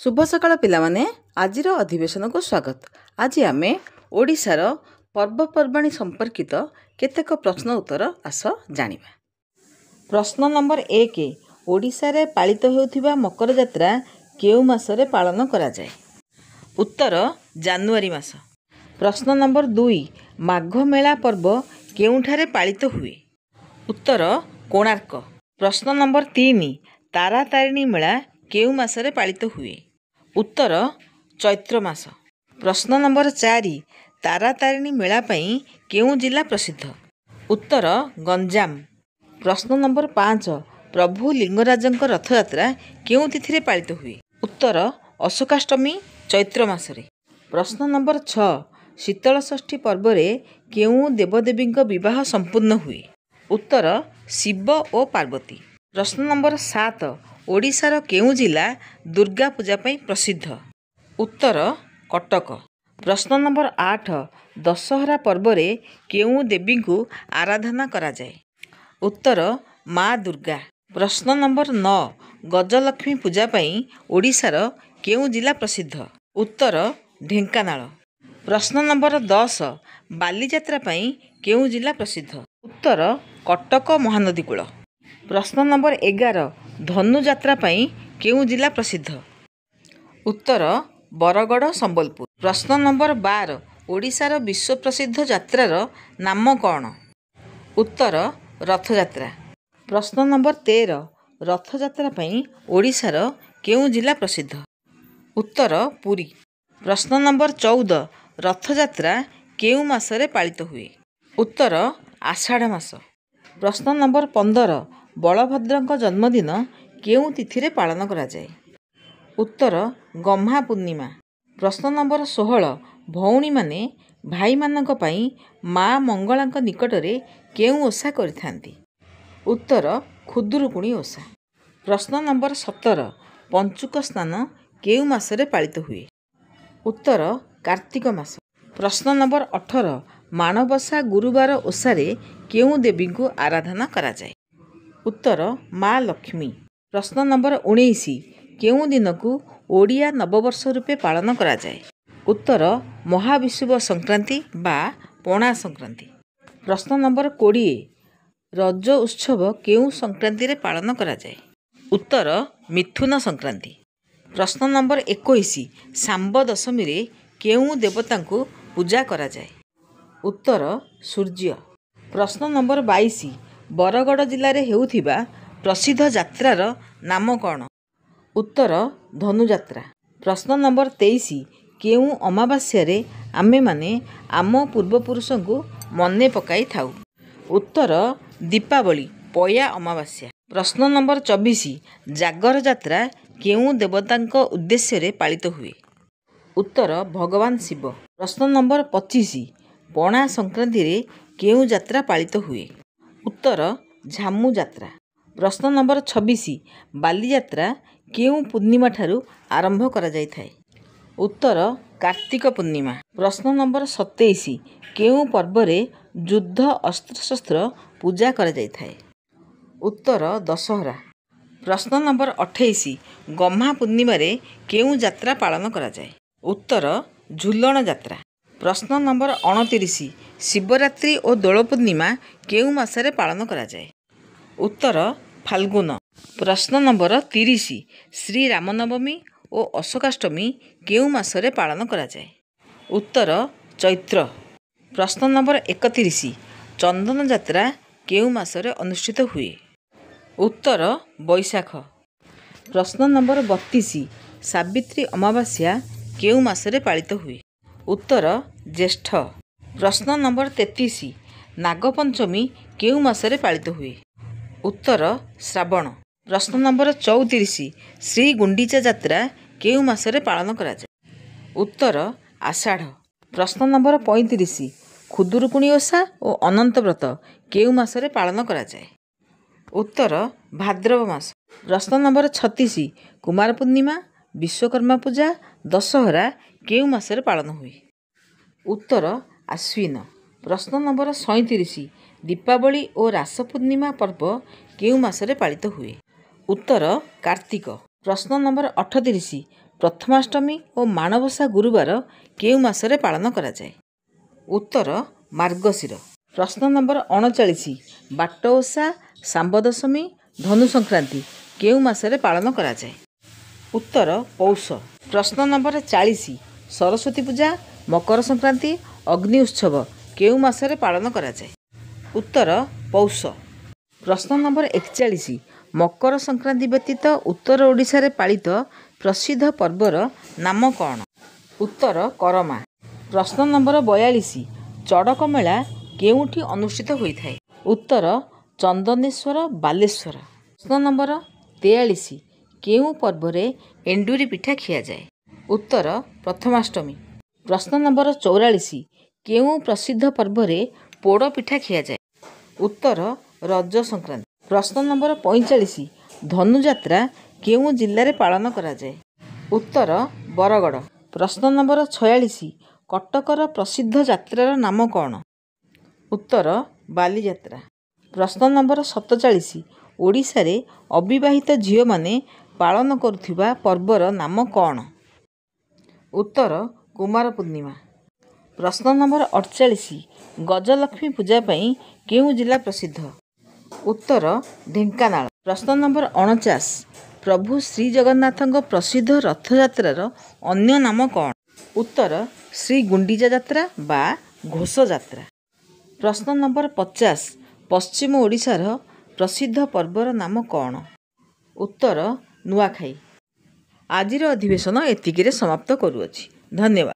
ଶୁଭ ସକାଳ ପିଲାମାନେ ଆଜିର ଅଧିବେଶନକୁ ସ୍ୱାଗତ ଆଜି ଆମେ ଓଡ଼ିଶାର ପର୍ବପର୍ବାଣି ସମ୍ପର୍କିତ କେତେକ ପ୍ରଶ୍ନ ଉତ୍ତର ଆସ ଜାଣିବା ପ୍ରଶ୍ନ ନମ୍ବର ଏକ ଓଡ଼ିଶାରେ ପାଳିତ ହେଉଥିବା ମକର ଯାତ୍ରା କେଉଁ ମାସରେ ପାଳନ କରାଯାଏ ଉତ୍ତର ଜାନୁଆରୀ ମାସ ପ୍ରଶ୍ନ ନମ୍ବର ଦୁଇ ମାଘ ମେଳା ପର୍ବ କେଉଁଠାରେ ପାଳିତ ହୁଏ ଉତ୍ତର କୋଣାର୍କ ପ୍ରଶ୍ନ ନମ୍ବର ତିନି ତାରା ତାରିଣୀ ମେଳା କେଉଁ ମାସରେ ପାଳିତ ହୁଏ ଉତ୍ତର ଚୈତ୍ର ମାସ ପ୍ରଶ୍ନ ନମ୍ବର ଚାରି ତାରାତାରିଣୀ ମେଳା ପାଇଁ କେଉଁ ଜିଲ୍ଲା ପ୍ରସିଦ୍ଧ ଉତ୍ତର ଗଞ୍ଜାମ ପ୍ରଶ୍ନ ନମ୍ବର ପାଞ୍ଚ ପ୍ରଭୁ ଲିଙ୍ଗରାଜଙ୍କ ରଥଯାତ୍ରା କେଉଁ ତିଥିରେ ପାଳିତ ହୁଏ ଉତ୍ତର ଅଶୋକାଷ୍ଟମୀ ଚୈତ୍ର ମାସରେ ପ୍ରଶ୍ନ ନମ୍ବର ଛଅ ଶୀତଳଷଷ୍ଠୀ ପର୍ବରେ କେଉଁ ଦେବଦେବୀଙ୍କ ବିବାହ ସମ୍ପୂର୍ଣ୍ଣ ହୁଏ ଉତ୍ତର ଶିବ ଓ ପାର୍ବତୀ ପ୍ରଶ୍ନ ନମ୍ବର ସାତ ଓଡ଼ିଶାର କେଉଁ ଜିଲ୍ଲା ଦୁର୍ଗା ପୂଜା ପାଇଁ ପ୍ରସିଦ୍ଧ ଉତ୍ତର କଟକ ପ୍ରଶ୍ନ ନମ୍ବର ଆଠ ଦଶହରା ପର୍ବରେ କେଉଁ ଦେବୀଙ୍କୁ ଆରାଧନା କରାଯାଏ ଉତ୍ତର ମା ଦୁର୍ଗା ପ୍ରଶ୍ନ ନମ୍ବର ନଅ ଗଜଲକ୍ଷ୍ମୀ ପୂଜା ପାଇଁ ଓଡ଼ିଶାର କେଉଁ ଜିଲ୍ଲା ପ୍ରସିଦ୍ଧ ଉତ୍ତର ଢେଙ୍କାନାଳ ପ୍ରଶ୍ନ ନମ୍ବର ଦଶ ବାଲିଯାତ୍ରା ପାଇଁ କେଉଁ ଜିଲ୍ଲା ପ୍ରସିଦ୍ଧ ଉତ୍ତର କଟକ ମହାନଦୀ କୂଳ ପ୍ରଶ୍ନ ନମ୍ବର ଏଗାର ଧନୁଯାତ୍ରା ପାଇଁ କେଉଁ ଜିଲ୍ଲା ପ୍ରସିଦ୍ଧ ଉତ୍ତର ବରଗଡ଼ ସମ୍ବଲପୁର ପ୍ରଶ୍ନ ନମ୍ବର ବାର ଓଡ଼ିଶାର ବିଶ୍ୱପ୍ରସିଦ୍ଧ ଯାତ୍ରାର ନାମ କ'ଣ ଉତ୍ତର ରଥଯାତ୍ରା ପ୍ରଶ୍ନ ନମ୍ବର ତେର ରଥଯାତ୍ରା ପାଇଁ ଓଡ଼ିଶାର କେଉଁ ଜିଲ୍ଲା ପ୍ରସିଦ୍ଧ ଉତ୍ତର ପୁରୀ ପ୍ରଶ୍ନ ନମ୍ବର ଚଉଦ ରଥଯାତ୍ରା କେଉଁ ମାସରେ ପାଳିତ ହୁଏ ଉତ୍ତର ଆଷାଢ଼ ମାସ ପ୍ରଶ୍ନ ନମ୍ବର ପନ୍ଦର ବଳଭଦ୍ରଙ୍କ ଜନ୍ମଦିନ କେଉଁ ତିଥିରେ ପାଳନ କରାଯାଏ ଉତ୍ତର ଗହ୍ମା ପୂର୍ଣ୍ଣିମା ପ୍ରଶ୍ନ ନମ୍ବର ଷୋହଳ ଭଉଣୀମାନେ ଭାଇମାନଙ୍କ ପାଇଁ ମା ମଙ୍ଗଳାଙ୍କ ନିକଟରେ କେଉଁ ଓଷା କରିଥାନ୍ତି ଉତ୍ତର ଖୁଦୁରୁକୁଣୀ ଓଷା ପ୍ରଶ୍ନ ନମ୍ବର ସତର ପଞ୍ଚୁକ ସ୍ନାନ କେଉଁ ମାସରେ ପାଳିତ ହୁଏ ଉତ୍ତର କାର୍ତ୍ତିକ ମାସ ପ୍ରଶ୍ନ ନମ୍ବର ଅଠର ମାଣବସା ଗୁରୁବାର ଓଷାରେ କେଉଁ ଦେବୀଙ୍କୁ ଆରାଧନା କରାଯାଏ ଉତ୍ତର ମା ଲକ୍ଷ୍ମୀ ପ୍ରଶ୍ନ ନମ୍ବର ଉଣେଇଶ କେଉଁ ଦିନକୁ ଓଡ଼ିଆ ନବବର୍ଷ ରୂପେ ପାଳନ କରାଯାଏ ଉତ୍ତର ମହାବିଶୁବ ସଂକ୍ରାନ୍ତି ବା ପଣା ସଂକ୍ରାନ୍ତି ପ୍ରଶ୍ନ ନମ୍ବର କୋଡ଼ିଏ ରଜ ଉତ୍ସବ କେଉଁ ସଂକ୍ରାନ୍ତିରେ ପାଳନ କରାଯାଏ ଉତ୍ତର ମିଥୁନ ସଂକ୍ରାନ୍ତି ପ୍ରଶ୍ନ ନମ୍ବର ଏକୋଇଶ ସାମ୍ବ ଦଶମୀରେ କେଉଁ ଦେବତାଙ୍କୁ ପୂଜା କରାଯାଏ ଉତ୍ତର ସୂର୍ଯ୍ୟ ପ୍ରଶ୍ନ ନମ୍ବର ବାଇଶ ବରଗଡ଼ ଜିଲ୍ଲାରେ ହେଉଥିବା ପ୍ରସିଦ୍ଧ ଯାତ୍ରାର ନାମ କ'ଣ ଉତ୍ତର ଧନୁଯାତ୍ରା ପ୍ରଶ୍ନ ନମ୍ବର ତେଇଶ କେଉଁ ଅମାବାସ୍ୟାରେ ଆମେମାନେ ଆମ ପୂର୍ବପୁରୁଷଙ୍କୁ ମନେ ପକାଇଥାଉ ଉତ୍ତର ଦୀପାବଳି ପୟା ଅମାବାସ୍ୟା ପ୍ରଶ୍ନ ନମ୍ବର ଚବିଶ ଜାଗର ଯାତ୍ରା କେଉଁ ଦେବତାଙ୍କ ଉଦ୍ଦେଶ୍ୟରେ ପାଳିତ ହୁଏ ଉତ୍ତର ଭଗବାନ ଶିବ ପ୍ରଶ୍ନ ନମ୍ବର ପଚିଶ ପଣା ସଂକ୍ରାନ୍ତିରେ କେଉଁ ଯାତ୍ରା ପାଳିତ ହୁଏ ଉତ୍ତର ଝାମୁ ଯାତ୍ରା ପ୍ରଶ୍ନ ନମ୍ବର ଛବିଶ ବାଲିଯାତ୍ରା କେଉଁ ପୂର୍ଣ୍ଣିମା ଠାରୁ ଆରମ୍ଭ କରାଯାଇଥାଏ ଉତ୍ତର କାର୍ତ୍ତିକ ପୂର୍ଣ୍ଣିମା ପ୍ରଶ୍ନ ନମ୍ବର ସତେଇଶ କେଉଁ ପର୍ବରେ ଯୁଦ୍ଧ ଅସ୍ତ୍ରଶସ୍ତ୍ର ପୂଜା କରାଯାଇଥାଏ ଉତ୍ତର ଦଶହରା ପ୍ରଶ୍ନ ନମ୍ବର ଅଠେଇଶ ଗହ୍ମା ପୂର୍ଣ୍ଣିମାରେ କେଉଁ ଯାତ୍ରା ପାଳନ କରାଯାଏ ଉତ୍ତର ଝୁଲଣ ଯାତ୍ରା ପ୍ରଶ୍ନ ନମ୍ବର ଅଣତିରିଶ ଶିବରାତ୍ରି ଓ ଦୋଳ ପୂର୍ଣ୍ଣିମା କେଉଁ ମାସରେ ପାଳନ କରାଯାଏ ଉତ୍ତର ଫାଲଗୁନ ପ୍ରଶ୍ନ ନମ୍ବର ତିରିଶ ଶ୍ରୀ ରାମନବମୀ ଓ ଅଶୋକାଷ୍ଟମୀ କେଉଁ ମାସରେ ପାଳନ କରାଯାଏ ଉତ୍ତର ଚୈତ୍ର ପ୍ରଶ୍ନ ନମ୍ବର ଏକତିରିଶ ଚନ୍ଦନ ଯାତ୍ରା କେଉଁ ମାସରେ ଅନୁଷ୍ଠିତ ହୁଏ ଉତ୍ତର ବୈଶାଖ ପ୍ରଶ୍ନ ନମ୍ବର ବତିଶ ସାବିତ୍ରୀ ଅମାବାସ୍ୟା କେଉଁ ମାସରେ ପାଳିତ ହୁଏ ଉତ୍ତର ଜ୍ୟେଷ୍ଠ ପ୍ରଶ୍ନ ନମ୍ବର ତେତିଶ ନାଗପଞ୍ଚମୀ କେଉଁ ମାସରେ ପାଳିତ ହୁଏ ଉତ୍ତର ଶ୍ରାବଣ ପ୍ରଶ୍ନ ନମ୍ବର ଚଉତିରିଶ ଶ୍ରୀ ଗୁଣ୍ଡିଚା ଯାତ୍ରା କେଉଁ ମାସରେ ପାଳନ କରାଯାଏ ଉତ୍ତର ଆଷାଢ଼ ପ୍ରଶ୍ନ ନମ୍ବର ପଇଁତିରିଶ ଖୁଦୁରୁକୁଣୀ ଓଷା ଓ ଅନନ୍ତବ୍ରତ କେଉଁ ମାସରେ ପାଳନ କରାଯାଏ ଉତ୍ତର ଭାଦ୍ରବ ମାସ ପ୍ରଶ୍ନ ନମ୍ବର ଛତିଶ କୁମାର ପୂର୍ଣ୍ଣିମା ବିଶ୍ୱକର୍ମା ପୂଜା ଦଶହରା କେଉଁ ମାସରେ ପାଳନ ହୁଏ ଉତ୍ତର ଆଶ୍ୱିନ ପ୍ରଶ୍ନ ନମ୍ବର ସଇଁତିରିଶ ଦୀପାବଳି ଓ ରାସ ପୂର୍ଣ୍ଣିମା ପର୍ବ କେଉଁ ମାସରେ ପାଳିତ ହୁଏ ଉତ୍ତର କାର୍ତ୍ତିକ ପ୍ରଶ୍ନ ନମ୍ବର ଅଠତିରିଶ ପ୍ରଥମାଷ୍ଟମୀ ଓ ମାଣବସା ଗୁରୁବାର କେଉଁ ମାସରେ ପାଳନ କରାଯାଏ ଉତ୍ତର ମାର୍ଗଶିର ପ୍ରଶ୍ନ ନମ୍ବର ଅଣଚାଳିଶ ବାଟ ଓଷା ଶାମ୍ବଦଶମୀ ଧନୁ ସଂକ୍ରାନ୍ତି କେଉଁ ମାସରେ ପାଳନ କରାଯାଏ ଉତ୍ତର ପୌଷ ପ୍ରଶ୍ନ ନମ୍ବର ଚାଳିଶ ସରସ୍ଵତୀ ପୂଜା ମକର ସଂକ୍ରାନ୍ତି ଅଗ୍ନି ଉତ୍ସବ କେଉଁ ମାସରେ ପାଳନ କରାଯାଏ ଉତ୍ତର ପୌଷ ପ୍ରଶ୍ନ ନମ୍ବର ଏକଚାଳିଶ ମକର ସଂକ୍ରାନ୍ତି ବ୍ୟତୀତ ଉତ୍ତର ଓଡ଼ିଶାରେ ପାଳିତ ପ୍ରସିଦ୍ଧ ପର୍ବର ନାମ କ'ଣ ଉତ୍ତର କରମା ପ୍ରଶ୍ନ ନମ୍ବର ବୟାଳିଶ ଚଡ଼କ ମେଳା କେଉଁଠି ଅନୁଷ୍ଠିତ ହୋଇଥାଏ ଉତ୍ତର ଚନ୍ଦନେଶ୍ୱର ବାଲେଶ୍ୱର ପ୍ରଶ୍ନ ନମ୍ବର ତେୟାଳିଶ କେଉଁ ପର୍ବରେ ଏଣ୍ଡୁରି ପିଠା ଖିଆଯାଏ ଉତ୍ତର ପ୍ରଥମାଷ୍ଟମୀ ପ୍ରଶ୍ନ ନମ୍ବର ଚଉରାଳିଶ କେଉଁ ପ୍ରସିଦ୍ଧ ପର୍ବରେ ପୋଡ଼ ପିଠା ଖିଆଯାଏ ଉତ୍ତର ରଜ ସଂକ୍ରାନ୍ତି ପ୍ରଶ୍ନ ନମ୍ବର ପଇଁଚାଳିଶ ଧନୁଯାତ୍ରା କେଉଁ ଜିଲ୍ଲାରେ ପାଳନ କରାଯାଏ ଉତ୍ତର ବରଗଡ଼ ପ୍ରଶ୍ନ ନମ୍ବର ଛୟାଳିଶ କଟକର ପ୍ରସିଦ୍ଧ ଯାତ୍ରାର ନାମ କ'ଣ ଉତ୍ତର ବାଲିଯାତ୍ରା ପ୍ରଶ୍ନ ନମ୍ବର ସତଚାଳିଶ ଓଡ଼ିଶାରେ ଅବିବାହିତ ଝିଅମାନେ ପାଳନ କରୁଥିବା ପର୍ବର ନାମ କ'ଣ ଉତ୍ତର କୁମାର ପୂର୍ଣ୍ଣିମା ପ୍ରଶ୍ନ ନମ୍ବର ଅଠଚାଳିଶ ଗଜଲକ୍ଷ୍ମୀ ପୂଜା ପାଇଁ କେଉଁ ଜିଲ୍ଲା ପ୍ରସିଦ୍ଧ ଉତ୍ତର ଢେଙ୍କାନାଳ ପ୍ରଶ୍ନ ନମ୍ବର ଅଣଚାଶ ପ୍ରଭୁ ଶ୍ରୀଜଗନ୍ନାଥଙ୍କ ପ୍ରସିଦ୍ଧ ରଥଯାତ୍ରାର ଅନ୍ୟ ନାମ କ'ଣ ଉତ୍ତର ଶ୍ରୀ ଗୁଣ୍ଡିଜା ଯାତ୍ରା ବା ଘୋଷ ଯାତ୍ରା ପ୍ରଶ୍ନ ନମ୍ବର ପଚାଶ ପଶ୍ଚିମ ଓଡ଼ିଶାର ପ୍ରସିଦ୍ଧ ପର୍ବର ନାମ କ'ଣ ଉତ୍ତର ନୂଆଖାଇ ଆଜିର ଅଧିବେଶନ ଏତିକିରେ ସମାପ୍ତ କରୁଅଛି ଧନ୍ୟବାଦ